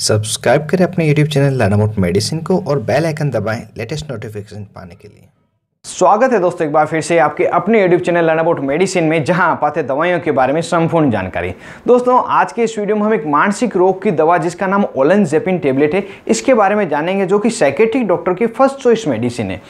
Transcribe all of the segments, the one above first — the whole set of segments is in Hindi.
सब्सक्राइब करें अपने यूट्यूब चैनल लानामोट मेडिसिन को और बेल आइकन दबाएं लेटेस्ट नोटिफिकेशन पाने के लिए स्वागत है दोस्तों एक बार फिर से आपके अपने YouTube channel learn about medicine में जहां आप आते दवाइयों के बारे में संपूर्ण जानकारी दोस्तों आज के इस वीडियो में हम एक मानसिक रोग की दवा जिसका नाम ओलन जेपिन टेबलेट है इसके बारे में जानेंगे जो कि साइकेट्रिक डॉक्टर की फर्स्ट चॉइस मेडिसिन है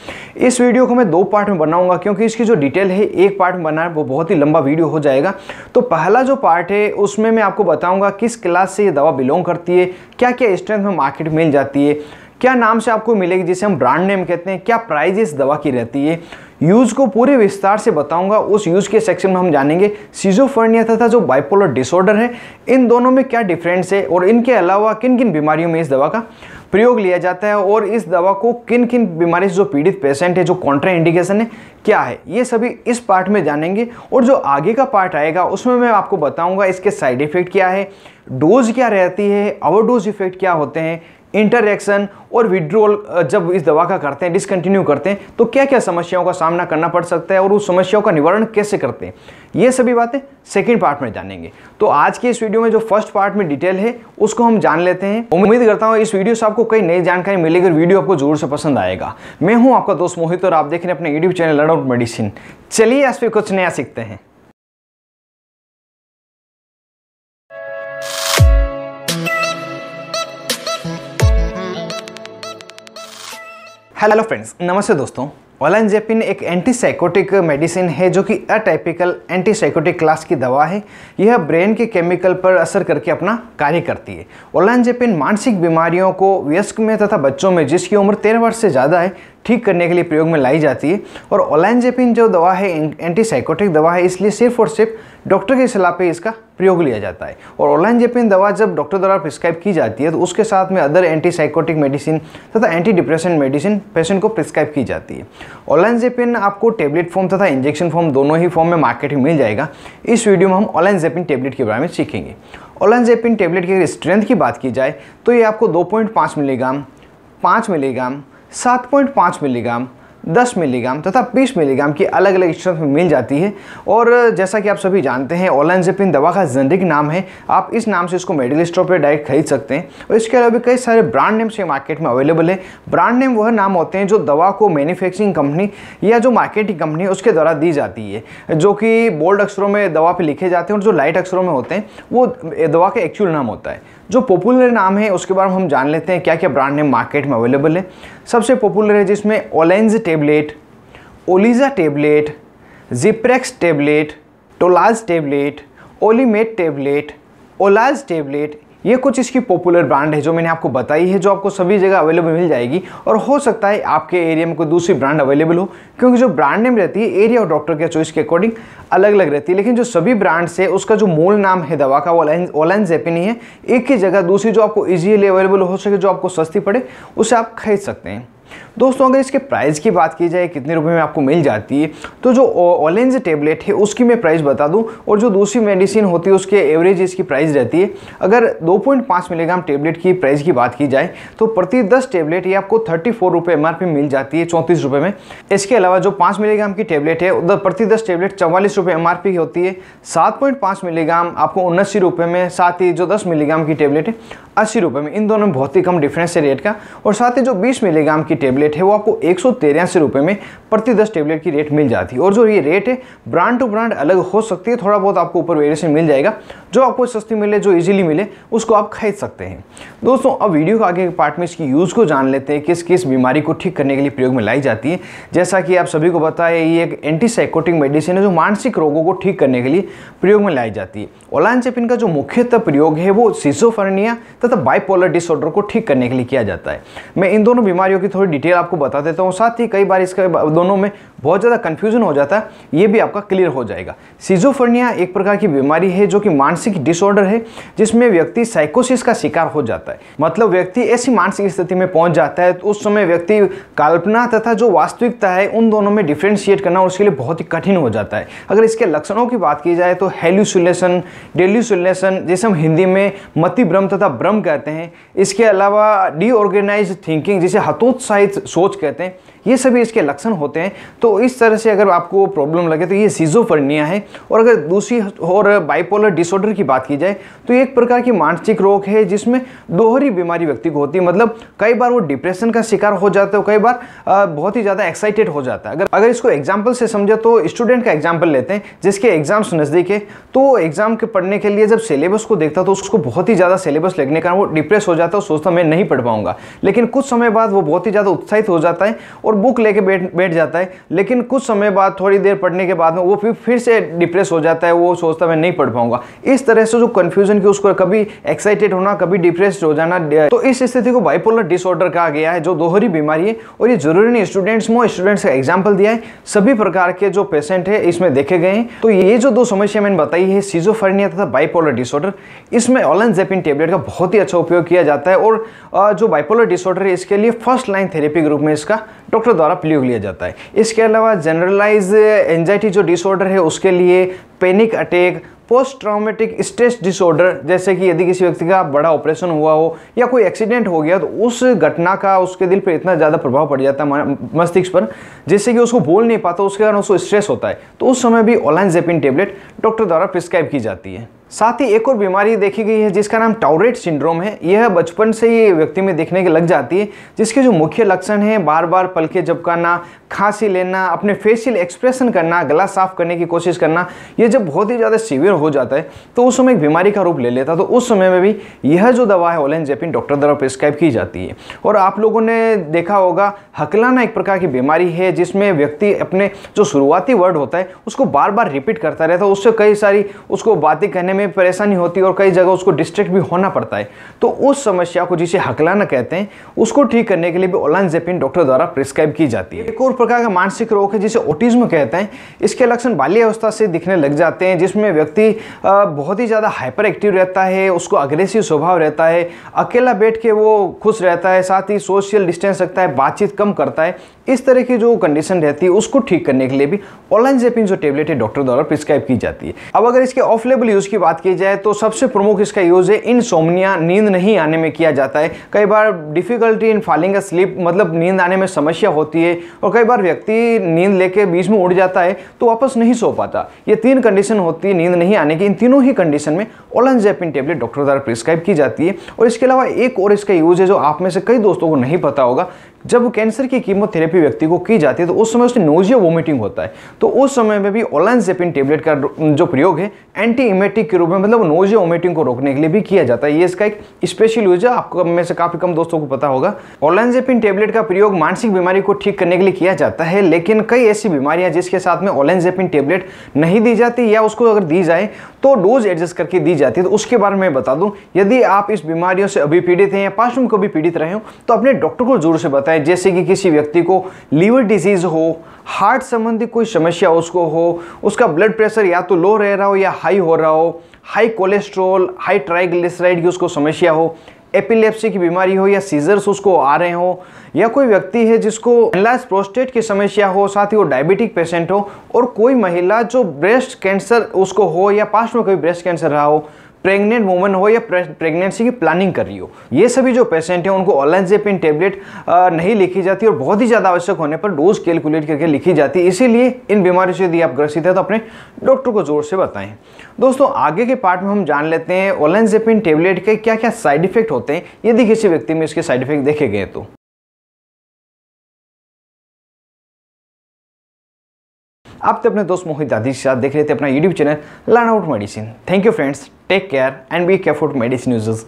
इस वीडियो को मैं दो पार्ट में बनाऊंगा क्योंकि इसकी जो डिटेल है एक पार्ट में बना वो बहुत ही लंबा वीडियो हो जाएगा तो पहला जो पार्ट है उसमें मैं आपको बताऊँगा किस क्लास से ये दवा बिलोंग करती है क्या क्या स्ट्रेंथ में मार्केट मिल जाती है क्या नाम से आपको मिलेगी जिसे हम ब्रांड नेम कहते हैं क्या प्राइस इस दवा की रहती है यूज़ को पूरे विस्तार से बताऊंगा उस यूज़ के सेक्शन में हम जानेंगे सीजोफर्निया तथा जो बाइपोलर डिसऑर्डर है इन दोनों में क्या डिफरेंस है और इनके अलावा किन किन बीमारियों में इस दवा का प्रयोग लिया जाता है और इस दवा को किन किन बीमारी से जो पीड़ित पेशेंट है जो कॉन्ट्रा इंडिकेशन है क्या है ये सभी इस पार्ट में जानेंगे और जो आगे का पार्ट आएगा उसमें मैं आपको बताऊंगा इसके साइड इफ़ेक्ट क्या है डोज क्या रहती है ओवर डोज इफेक्ट क्या होते हैं इंटरक्शन और विड्रोल जब इस दवा का करते हैं डिसकंटिन्यू करते हैं तो क्या क्या समस्याओं का सामना करना पड़ सकता है और उस समस्याओं का निवारण कैसे करते हैं ये सभी बातें सेकेंड पार्ट में जानेंगे तो आज के इस वीडियो में जो फर्स्ट पार्ट में डिटेल है उसको हम जान लेते हैं उम्मीद करता हूँ इस वीडियो से आपको कई नई जानकारी मिलेगी और वीडियो आपको जरूर से पसंद आएगा मैं हूँ आपका दोस्त मोहित और आप देख रहे हैं अपने YouTube channel learn out medicine चलिए आज फिर कुछ नया सीखते हैं हेलो फ्रेंड्स नमस्ते दोस्तों ओलानजेपिन एक एंटीसाइकोटिक मेडिसिन है जो कि अटाइपिकल एंटीसाइकोटिक क्लास की दवा है यह ब्रेन के केमिकल पर असर करके अपना कार्य करती है ओलानजेपिन मानसिक बीमारियों को वयस्क में तथा बच्चों में जिसकी उम्र तेरह वर्ष से ज़्यादा है ठीक करने के लिए प्रयोग में लाई जाती है और ओलानजेपिन जो दवा है एंटीसाइकोटिक दवा है इसलिए सिर्फ और सिर्फ डॉक्टर की सलाह पर इसका प्रयोग लिया जाता है और ऑनलाइन जेपिन दवा जब डॉक्टर द्वारा प्रिस्क्राइब की जाती है तो उसके साथ में अदर एंटीसाइकोटिक मेडिसिन तथा एंटी डिप्रेशन मेडिसिन पेशेंट को प्रिस्क्राइब की जाती है ऑनलाइन जेपिन आपको टेबलेट फॉर्म तथा इंजेक्शन फॉर्म दोनों ही फॉर्म में मार्केट में मिल जाएगा इस वीडियो में हम ऑनलाइन जेपिन टेबलेट के बारे में सीखेंगे ऑनलाइन जेपिन टेबलेट की अगर स्ट्रेंथ की बात की जाए तो ये आपको दो मिलीग्राम पाँच मिलीग्राम सात मिलीग्राम 10 मिलीग्राम तथा 20 मिलीग्राम की अलग अलग स्ट्रेंथ में मिल जाती है और जैसा कि आप सभी जानते हैं जेपिन दवा का जेनरिक नाम है आप इस नाम से इसको मेडिकल स्टोर पर डायरेक्ट खरीद सकते हैं और इसके अलावा भी कई सारे ब्रांड नेम्स ये मार्केट में अवेलेबल है ब्रांड नेम वह नाम होते हैं जो दवा को मैन्युफैक्चरिंग कंपनी या जो मार्केटिंग कंपनी उसके द्वारा दी जाती है जो कि बोल्ड अक्षरों में दवा पर लिखे जाते हैं और जो लाइट अक्षरों में होते हैं वो दवा का एक्चुअल नाम होता है जो पॉपुलर नाम है उसके बारे में हम जान लेते हैं क्या क्या ब्रांड है मार्केट में अवेलेबल है सबसे पॉपुलर है जिसमें Oleanz tablet Oliza tablet Zyprexa tablet Tolaz tablet Olimelt tablet Olaz tablet ये कुछ इसकी पॉपुलर ब्रांड है जो मैंने आपको बताई है जो आपको सभी जगह अवेलेबल मिल जाएगी और हो सकता है आपके एरिया में कोई दूसरी ब्रांड अवेलेबल हो क्योंकि जो ब्रांड नेम रहती है एरिया और डॉक्टर के चॉइस के अकॉर्डिंग अलग अलग रहती है लेकिन जो सभी ब्रांड्स है उसका जो मूल नाम है दवा का वो ऑनलाइन जेपिन ही है एक ही जगह दूसरी जो आपको ईजीली अवेलेबल हो सके जो आपको सस्ती पड़े उसे आप खरीद सकते हैं दोस्तों अगर इसके प्राइस की बात की जाए कितने रुपए में आपको मिल जाती है तो जो ऑलेंज टेबलेट है उसकी मैं प्राइस बता दूं और जो दूसरी मेडिसिन होती है उसके एवरेज इसकी प्राइस रहती है अगर 2.5 मिलीग्राम टेबलेट की प्राइस की बात की जाए तो प्रति 10 टेबलेट ये आपको थर्टी फोर रुपये मिल जाती है चौंतीस रुपये में इसके अलावा जो पाँच मिलीग्राम की टेबलेट है उधर प्रति दस टेबलेट चवालीस रुपये एम की होती है सात मिलीग्राम आपको उन्नासी रुपये में साथ ही जो दस मिलीग्राम की टेबलेट है अस्सी रुपये में इन दोनों में बहुत ही कम डिफरेंस है रेट का और साथ ही जो बीस मिलीग्राम की टेबलेट है वो आपको एक सौ में प्रति दस टेबलेट की रेट मिल जाती है और जो ये रेट है ब्रांड टू ब्रांड अलग हो सकती है थोड़ा बहुत आपको ऊपर वेरिएशन मिल जाएगा जो आपको सस्ती मिले जो इजीली मिले उसको आप खरीद सकते हैं दोस्तों अब वीडियो के आगे पार्ट में इसकी यूज़ को जान लेते हैं किस किस बीमारी को ठीक करने के लिए प्रयोग में लाई जाती है जैसा कि आप सभी को बताया ये एक एंटीसाइकोटिक मेडिसिन है जो मानसिक रोगों को ठीक करने के लिए प्रयोग में लाई जाती है ओलानचेपिन का जो मुख्यतः प्रयोग है वो सिजोफर्निया तथा बाइपोलर डिसऑर्डर को ठीक करने के लिए किया जाता है मैं इन दोनों बीमारियों की थोड़ी डिटेल आपको बता देता हूँ साथ ही कई बार इसके दोनों में बहुत ज़्यादा कन्फ्यूजन हो जाता है ये भी आपका क्लियर हो जाएगा सीजोफर्निया एक प्रकार की बीमारी है जो कि मानसिक डिसऑर्डर है जिसमें व्यक्ति साइकोसिस का शिकार हो जाता है मतलब व्यक्ति ऐसी मानसिक स्थिति में पहुँच जाता है तो उस समय व्यक्ति कल्पना तथा जो वास्तविकता है उन दोनों में डिफ्रेंशिएट करना उसके लिए बहुत ही कठिन हो जाता है अगर इसके लक्षणों की बात की जाए तो हेल्यूसुलेशन डेल्यूसुलेशन जिसे हम हिंदी में मति भ्रम तथा भ्रम कहते हैं इसके अलावा डीऑर्गेनाइज थिंकिंग जिसे हतोत्साह राइट सोच कहते हैं ये सभी इसके लक्षण होते हैं तो इस तरह से अगर आपको प्रॉब्लम लगे तो ये सीजोफर्निया है और अगर दूसरी और बाइपोलर डिसऑर्डर की बात की जाए तो एक प्रकार की मानसिक रोग है जिसमें दोहरी बीमारी व्यक्ति को होती है मतलब कई बार वो डिप्रेशन का शिकार हो जाता है कई बार बहुत ही ज़्यादा एक्साइटेड हो जाता है अगर अगर इसको एग्जाम्पल से समझे तो स्टूडेंट का एग्जाम्पल लेते हैं जिसके एग्जाम्स नज़दीक है तो एग्जाम के पढ़ने के लिए जब सिलेबस को देखता तो उसको बहुत ही ज़्यादा सिलेबस लगने का वो डिप्रेस हो जाता है सोचता मैं नहीं पढ़ पाऊंगा लेकिन कुछ समय बाद वो बहुत ही ज़्यादा ज़्यादा तो उत्साहित हो जाता है और बुक लेके बैठ बैठ जाता है लेकिन कुछ समय बाद थोड़ी देर पढ़ने के बाद में वो फिर फिर से डिप्रेस हो जाता है वो सोचता मैं नहीं पढ़ पाऊंगा इस तरह से जो कन्फ्यूजन की उसको कभी एक्साइटेड होना कभी डिप्रेस हो जाना तो इस स्थिति को बाइपोलर डिसऑर्डर कहा गया है जो दोहरी बीमारी है और ये जरूरी नहीं स्टूडेंट्स में स्टूडेंट्स का एग्जाम्पल दिया है सभी प्रकार के जो पेशेंट है इसमें देखे गए हैं तो ये जो दो समस्या मैंने बताई है सीजोफर्निया तथा बाइपोलर डिसऑर्डर इसमें ऑलन जेपिन टेबलेट का बहुत ही अच्छा उपयोग किया जाता है और जो बाइपोलर डिसऑर्डर है इसके लिए फर्स्ट लाइन थेरेपी ग्रुप में इसका डॉक्टर द्वारा प्रयोग लिया जाता है इसके अलावा जनरलाइज एंजाइटी जो डिसऑर्डर है उसके लिए panic attack post traumatic stress disorder जैसे कि यदि किसी व्यक्ति का बड़ा ऑपरेशन हुआ हो या कोई एक्सीडेंट हो गया तो उस घटना का उसके दिल पर इतना ज़्यादा प्रभाव पड़ जाता है मस्तिष्क पर जिससे कि उसको बोल नहीं पाता उसके कारण उसको स्ट्रेस होता है तो उस समय भी ऑलाइन जेपिन टेबलेट डॉक्टर द्वारा प्रिस्क्राइब की जाती है साथ ही एक और बीमारी देखी गई है जिसका नाम टाउरेट सिंड्रोम है यह बचपन से ही व्यक्ति में देखने के लग जाती है जिसके जो मुख्य लक्षण हैं बार बार पलखे झपकाना खांसी लेना अपने फेशियल एक्सप्रेशन करना गला साफ करने की कोशिश करना यह जब बहुत ही ज़्यादा सीवियर हो जाता है तो उस समय एक बीमारी का रूप ले लेता तो उस समय में भी यह जो दवा है ओलेन जेपिन डॉक्टर द्वारा प्रिस्क्राइब की जाती है और आप लोगों ने देखा होगा हकलाना एक प्रकार की बीमारी है जिसमें व्यक्ति अपने जो शुरुआती वर्ड होता है उसको बार बार रिपीट करता रहता है उससे कई सारी उसको बातें कहने में में परेशानी होती है और कई जगह उसको डिस्ट्रिक्ट भी होना पड़ता है तो उस समस्या को जिसे हकलाना कहते हैं उसको ठीक करने के लिए भी जेपिन डॉक्टर द्वारा प्रिस्क्राइब की जाती है एक और प्रकार का मानसिक रोग है जिसे ओटिज्म कहते हैं इसके लक्षण बाल्यावस्था से दिखने लग जाते हैं जिसमें व्यक्ति बहुत ही ज़्यादा हाइपर एक्टिव रहता है उसको अग्रेसिव स्वभाव रहता है अकेला बैठ के वो खुश रहता है साथ ही सोशल डिस्टेंस रखता है बातचीत कम करता है इस तरह की जो कंडीशन रहती है उसको ठीक करने के लिए भी ऑनलाइन जेपिन जो टेबलेट है डॉक्टर द्वारा प्रिस्क्राइब की जाती है अब अगर इसके ऑफ लेबल यूज़ की बात बात की जाए तो सबसे प्रमुख इसका यूज़ है सोमनिया नींद नहीं आने में किया जाता है कई बार डिफ़िकल्टी इन फॉलिंग स्लीप मतलब नींद आने में समस्या होती है और कई बार व्यक्ति नींद लेके बीच में उड़ जाता है तो वापस नहीं सो पाता ये तीन कंडीशन होती है नींद नहीं आने की इन तीनों ही कंडीशन में ओलनजेपिन टेबलेट डॉक्टर द्वारा प्रिस्क्राइब की जाती है और इसके अलावा एक और इसका यूज़ है जो आप में से कई दोस्तों को नहीं पता होगा जब कैंसर की कीमोथेरेपी व्यक्ति को की जाती है तो उस समय उसने नोजिया वोमिटिंग होता है तो उस समय में भी ओलानजेपिन टेबलेट का जो प्रयोग है एंटी इमेटिक के रूप में मतलब नोजिया वोमिटिंग को रोकने के लिए भी किया जाता है ये इसका एक स्पेशल यूज है आपको में से काफ़ी कम दोस्तों को पता होगा ओलानजेपिन टेबलेट का प्रयोग मानसिक बीमारी को ठीक करने के लिए किया जाता है लेकिन कई ऐसी बीमारियां जिसके साथ में ओलेनजेपिन टेबलेट नहीं दी जाती या उसको अगर दी जाए तो डोज एडजस्ट करके दी जाती है तो उसके बारे में बता दूँ यदि आप इस बीमारियों से अभी पीड़ित हैं या पास्ट में कभी पीड़ित रहे हो तो अपने डॉक्टर को जोर से बताएं सकता है जैसे कि किसी व्यक्ति को लीवर डिजीज़ हो हार्ट संबंधी कोई समस्या उसको हो उसका ब्लड प्रेशर या तो लो रह रहा हो या हाई हो रहा हो हाई कोलेस्ट्रॉल हाई ट्राइग्लिसराइड की उसको समस्या हो एपिलेप्सी की बीमारी हो या सीजर्स उसको आ रहे हो या कोई व्यक्ति है जिसको एनलाइज प्रोस्टेट की समस्या हो साथ ही वो डायबिटिक पेशेंट हो और कोई महिला जो ब्रेस्ट कैंसर उसको हो या पास्ट में कोई ब्रेस्ट कैंसर रहा हो प्रेग्नेंट वूमन हो या प्रेगनेंसी की प्लानिंग कर रही हो ये सभी जो पेशेंट हैं उनको ओलेंजेपिन टेबलेट नहीं लिखी जाती और बहुत ही ज़्यादा आवश्यक होने पर डोज कैलकुलेट करके लिखी जाती है इसीलिए इन बीमारियों से यदि आप ग्रसित हैं तो अपने डॉक्टर को ज़ोर से बताएं दोस्तों आगे के पार्ट में हम जान लेते हैं ओलेंजेपिन टेबलेट के क्या क्या साइड इफेक्ट होते हैं यदि किसी व्यक्ति में इसके साइड इफेक्ट देखे गए तो आप तो अपने दोस्त मोहित दादी के साथ देख रहे थे अपना YouTube channel learn out medicine thank you friends Take care and be careful to medicine users.